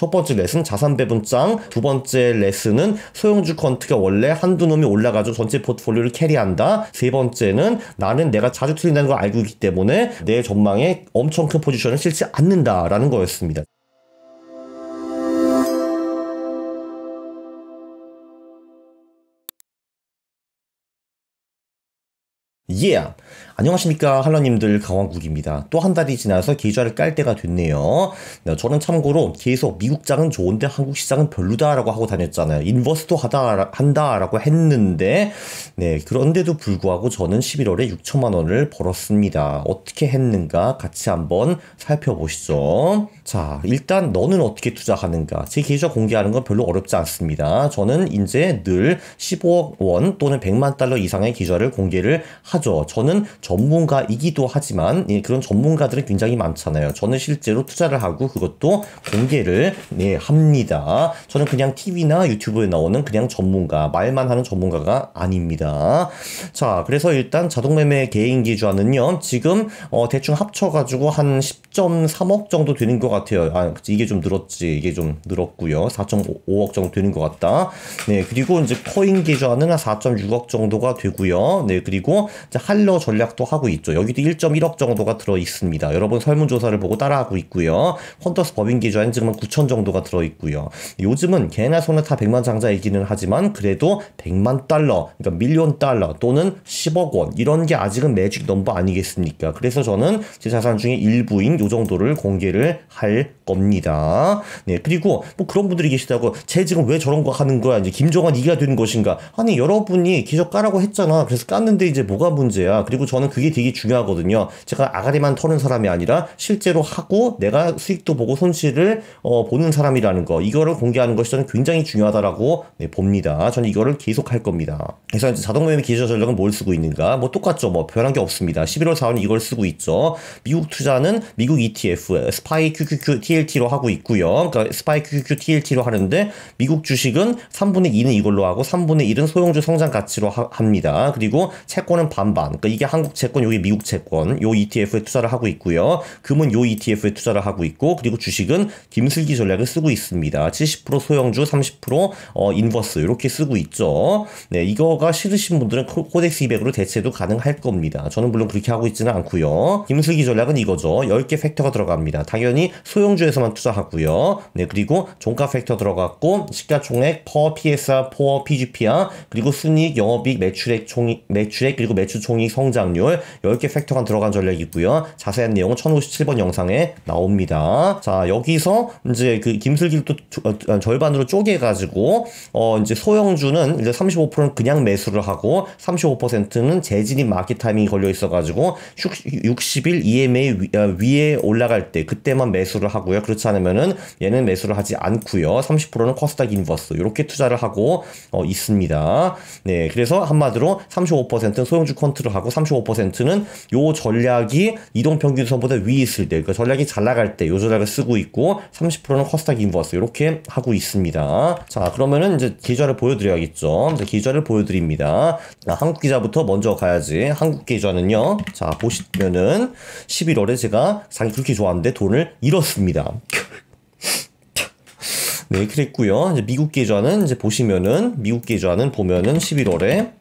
첫 번째 레슨 자산 배분장, 두 번째 레슨은 소형주 컨트가 원래 한두 놈이 올라가죠 전체 포트폴리오를 캐리한다. 세 번째는 나는 내가 자주 틀린다는 걸 알고 있기 때문에 내 전망에 엄청 큰 포지션을 실지 않는다라는 거였습니다. Yeah. 안녕하십니까 할러님들 강원국입니다. 또 한 달이 지나서 계좌를 깔 때가 됐네요. 네, 저는 참고로 계속 미국 장은 좋은데 한국 시장은 별로다라고 하고 다녔잖아요. 인버스도 하다 한다라고 했는데 네 그런데도 불구하고 저는 11월에 6천만 원을 벌었습니다. 어떻게 했는가 같이 한번 살펴보시죠. 자 일단 너는 어떻게 투자하는가 제 계좌 공개하는 건 별로 어렵지 않습니다. 저는 이제 늘 15억 원 또는 100만 달러 이상의 계좌를 공개를 하죠. 저는 전문가이기도 하지만 예, 그런 전문가들은 굉장히 많잖아요. 저는 실제로 투자를 하고 그것도 공개를 예, 합니다. 저는 그냥 TV나 유튜브에 나오는 그냥 전문가, 말만 하는 전문가가 아닙니다. 자, 그래서 일단 자동매매 개인 기준은요, 지금 어, 대충 합쳐가지고 한 10.3억 정도 되는 것 같아요. 아, 이게 좀 늘었지, 이게 좀 늘었고요. 4.5억 정도 되는 것 같다. 네, 그리고 이제 코인 기준은 4.6억 정도가 되고요. 네, 그리고 이제 할러 전략 제작도 하고 있죠. 여기도 1.1억 정도가 들어 있습니다. 여러분 설문조사를 보고 따라하고 있고요. 헌터스 법인 기준엔 지금 9천 정도가 들어 있고요. 요즘은 개나 소나 다 100만 장자이기는 하지만 그래도 100만 달러, 그러니까 밀리온 달러 또는 10억 원 이런 게 아직은 매직 넘버 아니겠습니까? 그래서 저는 제 자산 중에 일부인 요 정도를 공개를 할 겁니다. 네, 그리고 뭐 그런 분들이 계시다고 쟤 지금 왜 저런 거 하는 거야? 이제 김종환 이가 되는 것인가? 아니 여러분이 기적 까라고 했잖아. 그래서 깠는데 이제 뭐가 문제야? 그리고 저 저는 그게 되게 중요하거든요. 제가 아가리만 터는 사람이 아니라 실제로 하고 내가 수익도 보고 손실을 어, 보는 사람이라는 거 이거를 공개하는 것이 저는 굉장히 중요하다라고 네, 봅니다. 저는 이거를 계속 할 겁니다. 그래서 자동 매매 기저 전략은 뭘 쓰고 있는가? 뭐 똑같죠. 뭐 별한 게 없습니다. 11월 4월 이걸 쓰고 있죠. 미국 투자는 미국 ETF 스파이 QQQ TLT로 하고 있고요. 그러니까 스파이 QQQ TLT로 하는데 미국 주식은 3분의 2는 이걸로 하고 3분의 1은 소형주 성장 가치로 하, 합니다. 그리고 채권은 반반. 그러니까 이게 한국 한국 채권, 여기 미국 채권, 요 ETF에 투자를 하고 있고요. 금은 요 ETF에 투자를 하고 있고, 그리고 주식은 김슬기 전략을 쓰고 있습니다. 70% 소형주, 30% 어, 인버스 이렇게 쓰고 있죠. 네, 이거가 싫으신 분들은 코덱스 200으로 대체도 가능할 겁니다. 저는 물론 그렇게 하고 있지는 않고요. 김슬기 전략은 이거죠. 10개 팩터가 들어갑니다. 당연히 소형주에서만 투자하고요. 네, 그리고 종가 팩터 들어갔고 시가총액, 퍼, PSR, 포 PGPR, 그리고 순이익, 영업이익, 매출액, 총익, 매출액 그리고 매출총이 성장률 확률 10개 팩터가 들어간 전략이 있고요. 자세한 내용은 1057번 영상에 나옵니다. 자, 여기서 이제 그 김슬기를 또 조, 어, 어, 절반으로 쪼개가지고, 어, 이제 소형주는 이제 35%는 그냥 매수를 하고, 35%는 재진입 마켓 타이밍이 걸려 있어가지고, 60일 EMA 위, 어, 위에 올라갈 때, 그때만 매수를 하고요. 그렇지 않으면은 얘는 매수를 하지 않고요. 30%는 커스닥 인버스. 이렇게 투자를 하고, 어, 있습니다. 네. 그래서 한마디로 35%는 소형주 컨트롤하고 35% 25%는 요 전략이 이동평균선보다 위에 있을 때, 그 전략이 잘 나갈 때요 전략을 쓰고 있고 30%는 커스닥 인버스 이렇게 하고 있습니다. 자 그러면은 이제 계좌를 보여드려야겠죠. 자, 계좌를 보여드립니다. 자, 아, 한국 계좌부터 먼저 가야지. 한국 계좌는요. 자 보시면은 11월에 제가 자기 그렇게 좋아하는데 돈을 잃었습니다. 네, 그랬고요. 이제 미국 계좌는 이제 보시면은 미국 계좌는 보면은 11월에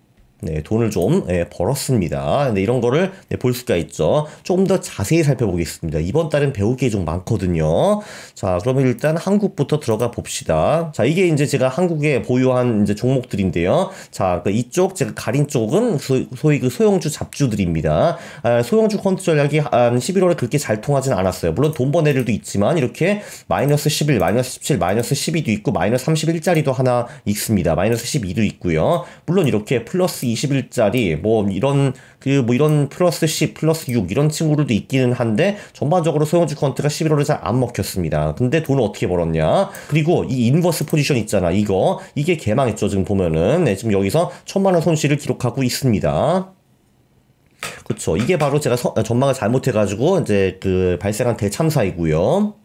네, 돈을 좀 네, 벌었습니다. 근데 이런 거를 네, 볼 수가 있죠. 조금 더 자세히 살펴보겠습니다. 이번 달은 배울 게좀 많거든요. 자, 그러면 일단 한국부터 들어가 봅시다. 자, 이게 이제 제가 한국에 보유한 이제 종목들인데요. 자, 그 이쪽 제가 가린 쪽은 소, 소위 그 소형주 잡주들입니다. 아, 소형주 컨트 전략이 한 11월에 그렇게 잘 통하진 않았어요. 물론 돈 버내일도 있지만 이렇게 마이너스 11, 마이너스 17, 마이너스 12도 있고 마이너스 31짜리도 하나 있습니다. 마이너스 12도 있고요. 물론 이렇게 플러스 21짜리 뭐 이런 그 뭐 이런 플러스 10 플러스 6 이런 친구들도 있기는 한데 전반적으로 소형주 컨트가 11월에 잘 안 먹혔습니다. 근데 돈을 어떻게 벌었냐? 그리고 이 인버스 포지션 있잖아. 이거 이게 개망했죠. 지금 보면은 네, 지금 여기서 천만 원 손실을 기록하고 있습니다. 그렇죠. 이게 바로 제가 서, 전망을 잘못해가지고 이제 그 발생한 대참사이고요.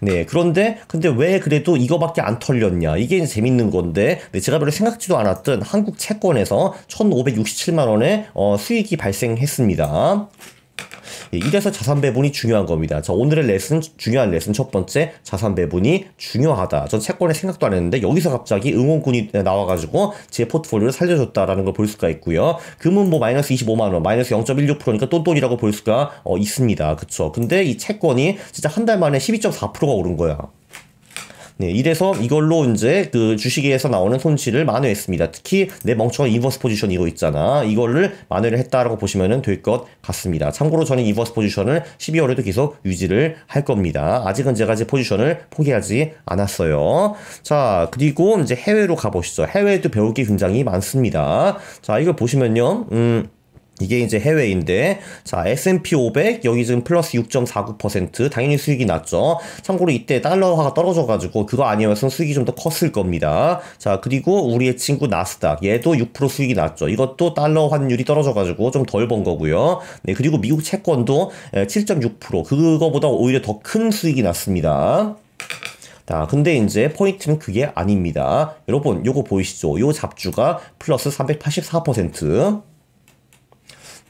네. 그런데 근데 왜 그래도 이거밖에 안 털렸냐? 이게 재밌는 건데 네, 제가 별로 생각지도 않았던 한국 채권에서 1,567만 원의 어, 수익이 발생했습니다. 예, 이래서 자산 배분이 중요한 겁니다. 자, 오늘의 레슨, 중요한 레슨 첫 번째, 자산 배분이 중요하다. 전 채권에 생각도 안 했는데, 여기서 갑자기 응원군이 나와가지고 제 포트폴리오를 살려줬다라는 걸 볼 수가 있고요. 금은 뭐 마이너스 25만원, 마이너스 0.16%니까 똔똔이라고 볼 수가 어, 있습니다. 그렇죠 근데 이 채권이 진짜 한 달 만에 12.4%가 오른 거야. 네, 이래서 이걸로 이제 그 주식에서 나오는 손실을 만회했습니다. 특히 내 멍청한 이버스 포지션 이거 있잖아. 이거를 만회를 했다라고 보시면 될 것 같습니다. 참고로 저는 이버스 포지션을 12월에도 계속 유지를 할 겁니다. 아직은 제가 제 포지션을 포기하지 않았어요. 자, 그리고 이제 해외로 가보시죠. 해외도 에 배울 게 굉장히 많습니다. 자, 이걸 보시면요. 음, 이게 이제 해외인데 자 S&P 500 여기 지금 플러스 6.49% 당연히 수익이 났죠. 참고로 이때 달러화가 떨어져가지고 그거 아니어서 수익이 좀 더 컸을 겁니다. 자 그리고 우리의 친구 나스닥 얘도 6% 수익이 났죠. 이것도 달러 환율이 떨어져가지고 좀 덜 번 거고요. 네 그리고 미국 채권도 7.6% 그거보다 오히려 더 큰 수익이 났습니다. 자, 근데 이제 포인트는 그게 아닙니다. 여러분, 요거 보이시죠? 요 잡주가 플러스 384%.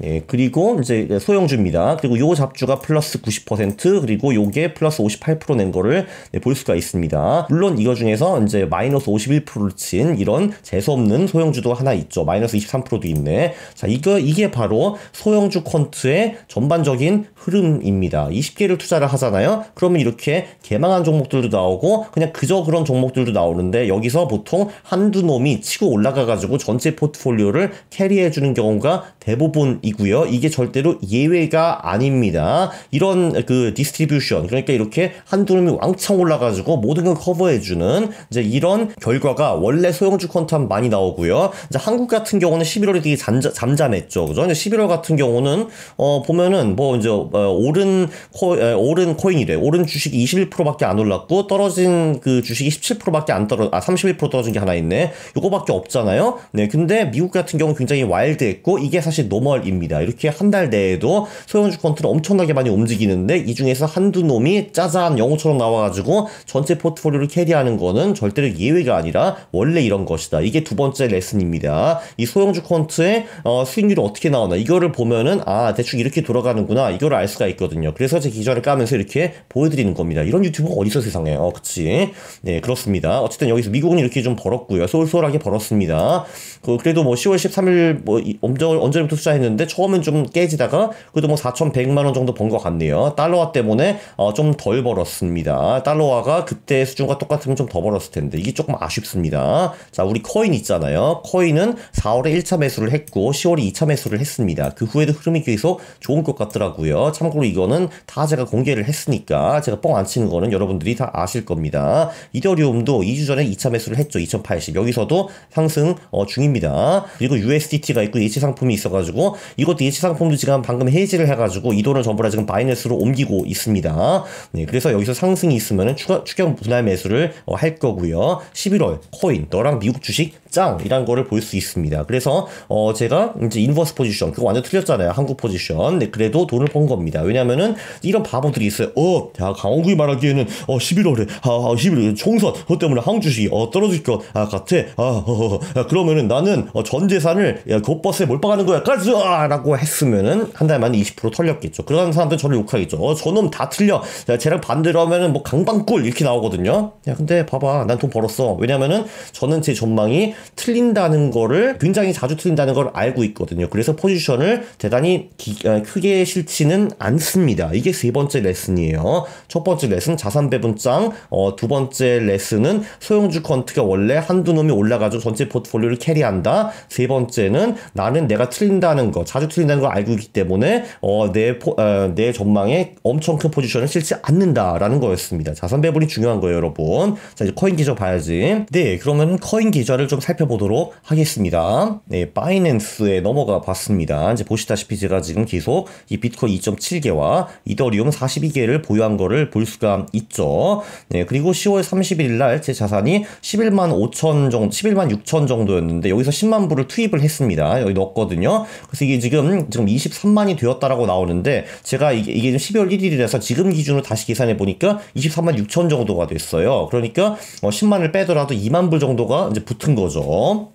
예, 그리고 이제 소형주입니다. 그리고 요 잡주가 플러스 90% 그리고 요게 플러스 58%낸 거를 네, 볼 수가 있습니다. 물론 이거 중에서 이제 마이너스 51%를 친 이런 재수 없는 소형주도 하나 있죠. 마이너스 23%도 있네. 자, 이거 이게 바로 소형주 퀀트의 전반적인 흐름입니다. 20개를 투자를 하잖아요. 그러면 이렇게 개망한 종목들도 나오고 그냥 그저 그런 종목들도 나오는데 여기서 보통 한두 놈이 치고 올라가 가지고 전체 포트폴리오를 캐리해 주는 경우가 대부분 이고요. 이게 절대로 예외가 아닙니다. 이런 그 디스트리뷰션 그러니까 이렇게 한 두름이 왕창 올라가지고 모든 걸 커버해주는 이제 이런 결과가 원래 소형주 컨텀 많이 나오고요. 이제 한국 같은 경우는 11월이 되게 잠자, 잠잠했죠. 그죠? 이제 11월 같은 경우는 어 보면은 뭐 이제 어, 오른 코 에, 오른 코인이래. 오른 주식이 21%밖에 안 올랐고 떨어진 그 주식이 17%밖에 안 떨어 아31% 떨어진 게 하나 있네. 요거밖에 없잖아요. 네. 근데 미국 같은 경우 굉장히 와일드했고 이게 사실 노멀입니다. 드립니다. 이렇게 한 달 내에도 소형 주권트를 엄청나게 많이 움직이는데 이 중에서 한두 놈이 짜잔 영호처럼 나와가지고 전체 포트폴리오를 캐리하는 거는 절대로 예외가 아니라 원래 이런 것이다. 이게 두 번째 레슨입니다. 이 소형 주권트의 어, 수익률이 어떻게 나오나 이거를 보면은 아 대충 이렇게 돌아가는구나 이거를 알 수가 있거든요. 그래서 제 기준을 까면서 이렇게 보여드리는 겁니다. 이런 유튜브가 어디서 세상에 어 그치 네 그렇습니다. 어쨌든 여기서 미국은 이렇게 좀 벌었고요. 쏠쏠하게 벌었습니다. 그, 래도뭐 10월 13일 뭐, 뭐 언제부터 투자했는데 때 처음엔 좀 깨지다가 그래도 뭐 4,100만 원 정도 번 것 같네요. 달러화 때문에 어, 좀덜 벌었습니다. 달러화가 그때 수준과 똑같으면 좀 더 벌었을 텐데 이게 조금 아쉽습니다. 자, 우리 코인 있잖아요. 코인은 4월에 1차 매수를 했고 10월에 2차 매수를 했습니다. 그 후에도 흐름이 계속 좋은 것 같더라고요. 참고로 이거는 다 제가 공개를 했으니까 제가 뻥 안 치는 거는 여러분들이 다 아실 겁니다. 이더리움도 2주 전에 2차 매수를 했죠. 2080. 여기서도 상승 어, 중입니다. 그리고 USDT가 있고 예치 상품이 있어가지고 이것도 예치상품도 지금 방금 해지를 해가지고 이 돈을 전부 다 지금 바이낸스로 옮기고 있습니다. 네, 그래서 여기서 상승이 있으면 추가, 추경 분할 매수를 어, 할 거고요. 11월 코인 너랑 미국 주식 짱 이란 거를 볼 수 있습니다. 그래서 어, 제가 이제 인버스 포지션 그거 완전 틀렸잖아요. 한국 포지션. 네, 그래도 돈을 번 겁니다. 왜냐면은 이런 바보들이 있어요. 어, 야, 강원국이 말하기에는 어, 11월에 아, 아 11월 총선 그것 때문에 한국 주식이 어, 떨어질 것 아, 같아. 아, 어, 어, 어. 그러면은 나는 어, 전 재산을 야, 그 버스에 몰빵하는 거야까지 아, 했라고 아, 했으면은 한 달 만에 20% 털렸겠죠. 그런 러 사람들 저를 욕하겠죠. 어, 저놈 다 틀려. 제랑 반대로 하면은 뭐 강방꿀 이렇게 나오거든요. 야, 근데 봐봐. 난 돈 벌었어. 왜냐면은 저는 제 전망이 틀린다는 거를 굉장히 자주 틀린다는 걸 알고 있거든요. 그래서 포지션을 대단히 기, 아, 크게 싫지는 않습니다. 이게 세 번째 레슨이에요. 첫 번째 레슨 자산 배분장, 어, 두 번째 레슨은 소형주 컨트가 원래 한두 놈이 올라가죠. 전체 포트폴리오를 캐리한다. 세 번째는 나는 내가 틀린다는 것. 자주 틀린다는 걸 알고 있기 때문에 어, 내, 포, 어, 내 전망에 엄청 큰 포지션을 실지 않는다라는 거였습니다. 자산 배분이 중요한 거예요, 여러분. 자, 이제 코인 기저 봐야지. 네, 그러면 코인계좌를좀 살펴보도록 하겠습니다. 네, 바이낸스에 넘어가 봤습니다. 이제 보시다시피 제가 지금 계속 이 비트코인 2.7개와 이더리움 42개를 보유한 거를 볼 수가 있죠. 네, 그리고 10월 31일 날 제 자산이 11만 5천 정도, 11만 6천 정도였는데 여기서 10만 불을 투입을 했습니다. 여기 넣었거든요. 그래서 이게 지금 지금 23만이 되었다라고 나오는데 제가 이게, 이게 지금 12월 1일이라서 지금 기준으로 다시 계산해 보니까 23만 6천 정도가 됐어요. 그러니까 어, 뭐 10만을 빼더라도 2만 불 정도가 이제 붙은 거죠.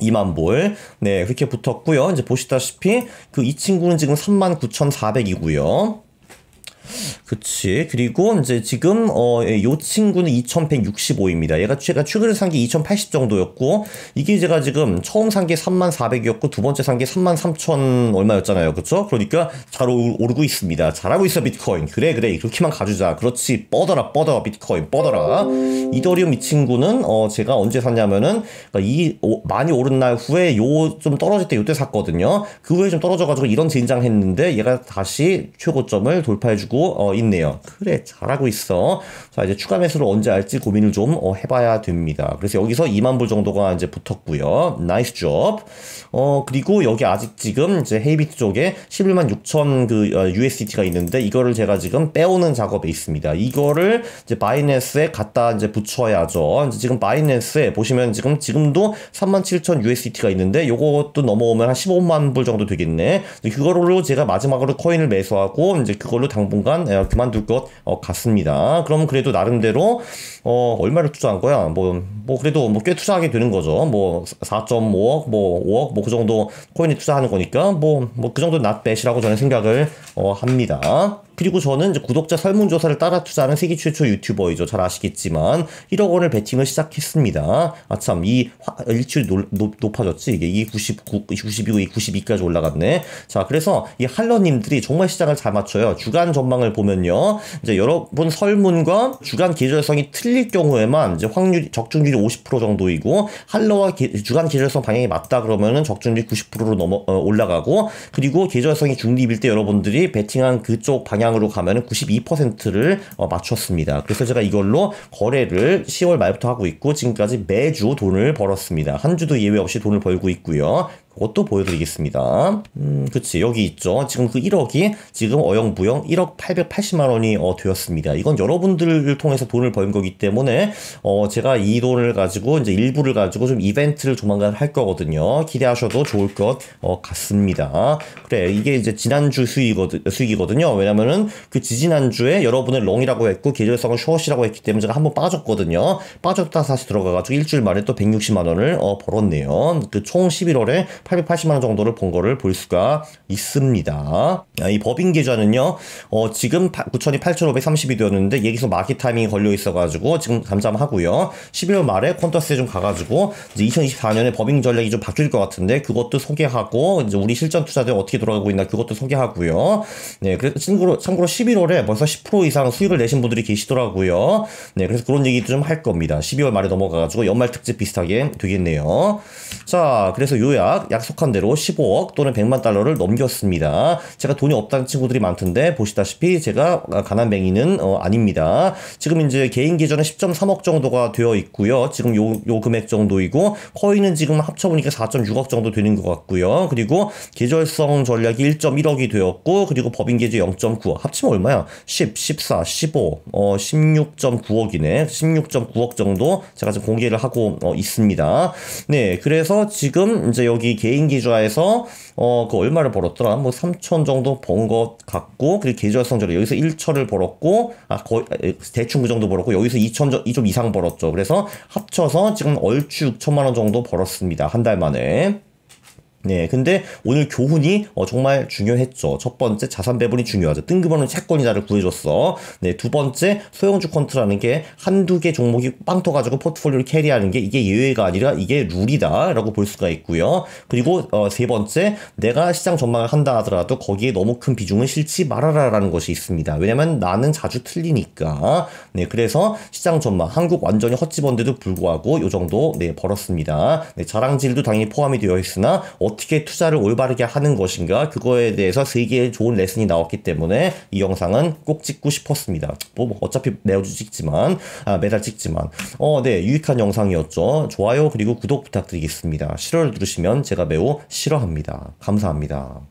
2만 볼. 네, 그렇게 붙었고요. 이제 보시다시피 그 이 친구는 지금 39,400이고요. 그치. 그리고 이제 지금 어, 예, 요 친구는 2165입니다. 얘가 제가 그러니까 최근에 산 게2080 정도였고 이게 제가 지금 처음 산 게 3400이었고 두 번째 산 게33,000 얼마였잖아요. 그쵸? 그러니까 잘 오르고 있습니다. 잘하고 있어 비트코인. 그래 그래 그렇게만 가주자. 그렇지. 뻗어라 뻗어 비트코인 뻗어라. 이더리움 이 친구는 어, 제가 언제 샀냐면은 그러니까 이 오, 많이 오른 날 후에 요 좀 떨어질 때 요 때 샀거든요. 그 후에 좀 떨어져가지고 이런 진장했는데 얘가 다시 최고점을 돌파해주고 보여주고 어, 있네요. 그래 잘하고 있어. 자 이제 추가 매수를 언제 할지 고민을 좀 어, 해봐야 됩니다. 그래서 여기서 2만 불 정도가 이제 붙었고요. 나이스 업. 어 그리고 여기 아직 지금 이제 헤이비트 쪽에 11만 6천 그 어, USDT가 있는데 이거를 제가 지금 빼오는 작업에 있습니다. 이거를 이제 바이낸스에 갖다 이제 붙여야죠. 지금 바이낸스에 보시면 지금 지금도 3만 7천 USDT가 있는데 요것도 넘어오면 한 15만 불 정도 되겠네. 그걸로 제가 마지막으로 코인을 매수하고 이제 그걸로 당분 간 당분간 예, 그만둘 것 어, 같습니다. 그럼 그래도 나름대로 어, 얼마를 투자한 거야? 뭐, 뭐, 그래도 뭐꽤 투자하게 되는 거죠. 뭐, 4.5억, 뭐, 5억, 뭐, 그 정도 코인에 투자하는 거니까, 뭐, 뭐, 그 정도 낫배시라고 저는 생각을, 어, 합니다. 그리고 저는 이제 구독자 설문조사를 따라 투자하는 세계 최초 유튜버이죠. 잘 아시겠지만 1억 원을 베팅을 시작했습니다. 아참 이 일출 높아졌지 이게 이 99, 92고 이 92까지 올라갔네. 자 그래서 이 할러님들이 정말 시장을 잘 맞춰요. 주간 전망을 보면요, 이제 여러분 설문과 주간 계절성이 틀릴 경우에만 이제 확률 적중률이 50% 정도이고 할러와 게, 주간 계절성 방향이 맞다 그러면은 적중률이 90%로 넘어 어, 올라가고 그리고 계절성이 중립일 때 여러분들이 베팅한 그쪽 방향 방향으로 가면은 92%를 어, 맞췄습니다. 그래서 제가 이걸로 거래를 10월 말부터 하고 있고 지금까지 매주 돈을 벌었습니다. 한 주도 예외 없이 돈을 벌고 있고요. 그것도 보여드리겠습니다. 음, 그치. 여기 있죠. 지금 그 1억이 지금 어영부영 1억 880만 원이 어, 되었습니다. 이건 여러분들을 통해서 돈을 버번 거기 때문에, 어, 제가 이 돈을 가지고 이제 일부를 가지고 좀 이벤트를 조만간 할 거거든요. 기대하셔도 좋을 것 어, 같습니다. 그래. 이게 이제 지난주 수익이거든, 수익이거든요. 왜냐면은 그 지지난주에 여러분의 롱이라고 했고, 계절성은 쇼시라고 했기 때문에 제가 한번 빠졌거든요. 빠졌다 다시 들어가가지고 일주일 만에 또 160만 원을 어, 벌었네요. 그 총 11월에 880만 원 정도를 본 거를 볼 수가 있습니다. 아, 이 법인 계좌는요. 어, 지금 9 8,532되었는데 여기서 마켓 타이밍이 걸려 있어가지고 지금 잠잠하고요. 11월 말에 콘터스에 좀 가가지고 이제 2024년에 법인 전략이 좀 바뀔 것 같은데 그것도 소개하고 이제 우리 실전 투자들 어떻게 돌아가고 있나 그것도 소개하고요. 네, 그래서 참고로 참고로 11월에 벌써 10% 이상 수익을 내신 분들이 계시더라고요. 네, 그래서 그런 얘기도 좀 할 겁니다. 12월 말에 넘어가가지고 연말 특집 비슷하게 되겠네요. 자, 그래서 요약 약속한 대로 15억 또는 100만 달러를 넘겼습니다. 제가 돈이 없다는 친구들이 많던데 보시다시피 제가 가난뱅이는 어, 아닙니다. 지금 이제 개인 계좌는 10.3억 정도가 되어 있고요. 지금 요, 요 금액 정도이고 코인은 지금 합쳐보니까 4.6억 정도 되는 것 같고요. 그리고 계절성 전략이 1.1억이 되었고 그리고 법인 계좌 0.9억 합치면 얼마야? 10, 14, 15, 어, 16.9억이네. 16.9억 정도 제가 지금 공개를 하고 어, 있습니다. 네, 그래서 지금 이제 여기 개인 기자에서 어, 그 얼마를 벌었더라? 뭐 3천 정도 번 것 같고, 그리고 계좌 성적으로 여기서 1천을 벌었고, 아, 거의, 대충 그 정도 벌었고, 여기서 2천, 좀 이상 벌었죠. 그래서 합쳐서 지금 얼추 6천만 원 정도 벌었습니다. 한 달 만에. 네, 근데 오늘 교훈이 어, 정말 중요했죠. 첫 번째 자산 배분이 중요하죠. 뜬금없는 채권이 나를 구해줬어. 네, 두 번째 소형주 컨트라는 게 한두 개 종목이 빵 터가지고 포트폴리오를 캐리하는 게 이게 예외가 아니라 이게 룰이다라고 볼 수가 있고요. 그리고 어, 세 번째 내가 시장 전망을 한다 하더라도 거기에 너무 큰비중을 실지 말아라라는 것이 있습니다. 왜냐면 나는 자주 틀리니까. 네, 그래서 시장 전망 한국 완전히 헛집었는데도 불구하고 요 정도 네 벌었습니다. 네, 자랑질도 당연히 포함이 되어 있으나 어, 어떻게 투자를 올바르게 하는 것인가 그거에 대해서 세 되게 좋은 레슨이 나왔기 때문에 이 영상은 꼭 찍고 싶었습니다. 뭐, 뭐 어차피 매주 찍지만 아, 매달 찍지만 어 네 유익한 영상이었죠. 좋아요 그리고 구독 부탁드리겠습니다. 싫어를 누르시면 제가 매우 싫어합니다. 감사합니다.